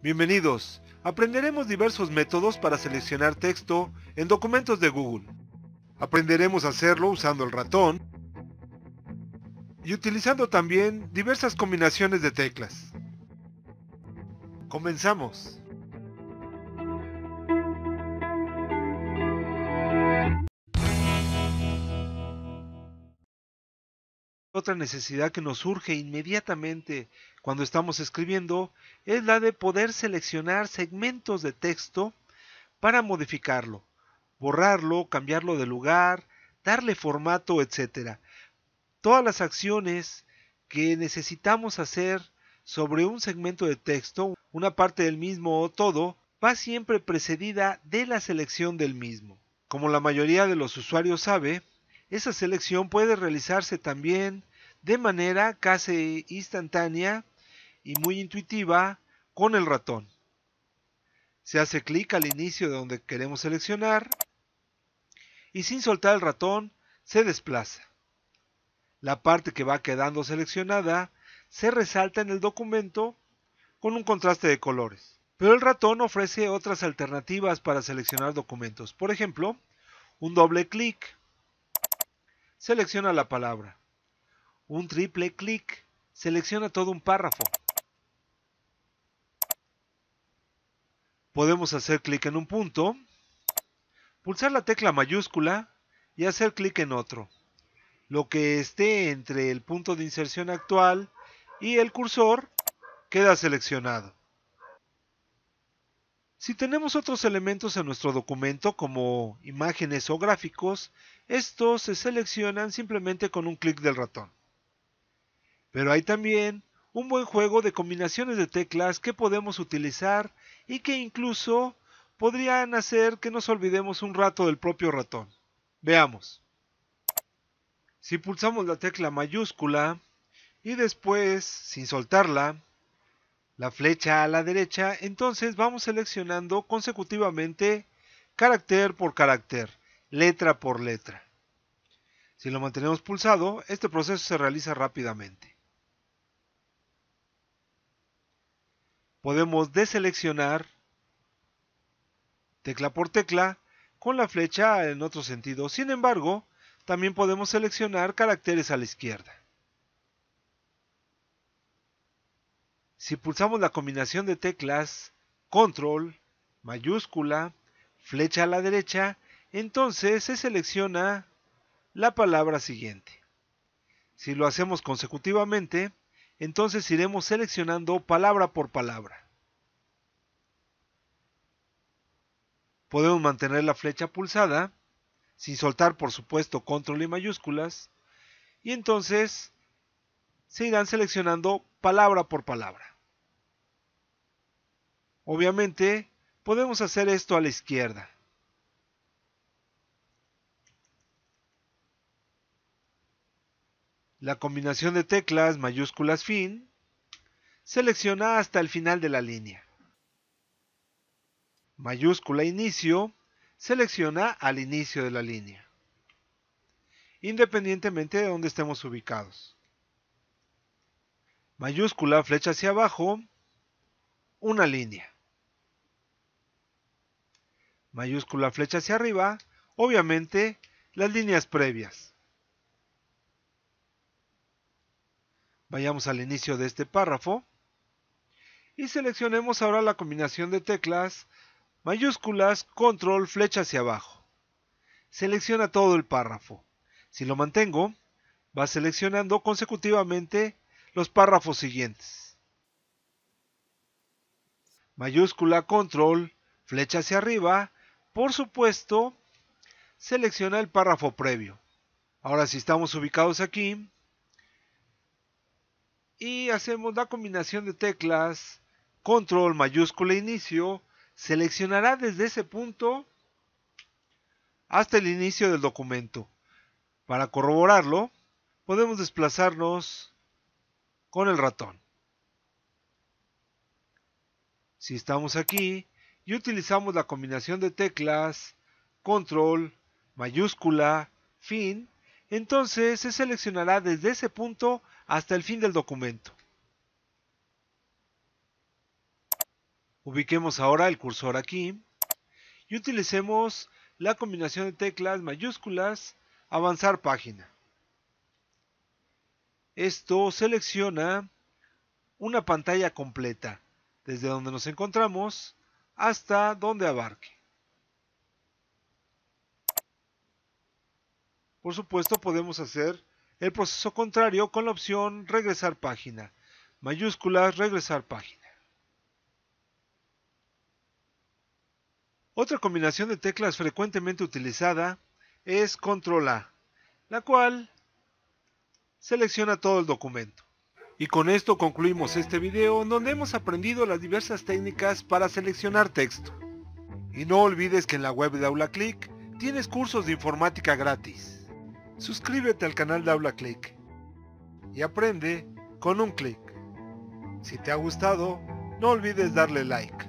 Bienvenidos. Aprenderemos diversos métodos para seleccionar texto en documentos de Google. Aprenderemos a hacerlo usando el ratón y utilizando también diversas combinaciones de teclas. Comenzamos. Otra necesidad que nos surge inmediatamente cuando estamos escribiendo es la de poder seleccionar segmentos de texto para modificarlo, borrarlo, cambiarlo de lugar, darle formato, etc. Todas las acciones que necesitamos hacer sobre un segmento de texto, una parte del mismo o todo, va siempre precedida de la selección del mismo. Como la mayoría de los usuarios sabe, esa selección puede realizarse también de manera casi instantánea y muy intuitiva con el ratón. Se hace clic al inicio de donde queremos seleccionar y sin soltar el ratón se desplaza. La parte que va quedando seleccionada se resalta en el documento con un contraste de colores. Pero el ratón ofrece otras alternativas para seleccionar documentos. Por ejemplo, un doble clic. Selecciona la palabra un triple clic, selecciona todo un párrafo. Podemos hacer clic en un punto, pulsar la tecla mayúscula y hacer clic en otro. Lo que esté entre el punto de inserción actual y el cursor queda seleccionado. Si tenemos otros elementos en nuestro documento como imágenes o gráficos, estos se seleccionan simplemente con un clic del ratón. Pero hay también un buen juego de combinaciones de teclas que podemos utilizar y que incluso podrían hacer que nos olvidemos un rato del propio ratón. Veamos. Si pulsamos la tecla mayúscula y después, sin soltarla, la flecha a la derecha, entonces vamos seleccionando consecutivamente carácter por carácter, letra por letra. Si lo mantenemos pulsado, este proceso se realiza rápidamente. podemos deseleccionar tecla por tecla con la flecha en otro sentido. Sin embargo, también podemos seleccionar caracteres a la izquierda. Si pulsamos la combinación de teclas control, mayúscula, flecha a la derecha, entonces se selecciona la palabra siguiente. Si lo hacemos consecutivamente, entonces iremos seleccionando palabra por palabra. Podemos mantener la flecha pulsada, sin soltar por supuesto control y mayúsculas, y entonces se irán seleccionando palabra por palabra. Obviamente, podemos hacer esto a la izquierda. La combinación de teclas mayúsculas fin selecciona hasta el final de la línea. Mayúscula inicio selecciona al inicio de la línea, independientemente de donde estemos ubicados. Mayúscula flecha hacia abajo, una línea. Mayúscula flecha hacia arriba, obviamente las líneas previas. Vayamos al inicio de este párrafo y seleccionemos ahora la combinación de teclas mayúsculas, control, flecha hacia abajo. Selecciona todo el párrafo. Si lo mantengo, va seleccionando consecutivamente los párrafos siguientes. Mayúscula, control, flecha hacia arriba. Por supuesto, selecciona el párrafo previo. Ahora si estamos ubicados aquí, y hacemos la combinación de teclas control mayúscula inicio, seleccionará desde ese punto hasta el inicio del documento. Para corroborarlo, podemos desplazarnos con el ratón. Si estamos aquí y utilizamos la combinación de teclas control mayúscula fin, entonces se seleccionará desde ese punto hasta el fin del documento. Ubiquemos ahora el cursor aquí y utilicemos la combinación de teclas mayúsculas avanzar página. Esto selecciona una pantalla completa, desde donde nos encontramos hasta donde abarque. Por supuesto podemos hacer el proceso contrario con la opción regresar página, mayúsculas regresar página. Otra combinación de teclas frecuentemente utilizada es control A, la cual selecciona todo el documento. Y con esto concluimos este video donde hemos aprendido las diversas técnicas para seleccionar texto. Y no olvides que en la web de AulaClick tienes cursos de informática gratis suscríbete al canal de Habla Click y aprende con un clic. Si te ha gustado, no olvides darle like.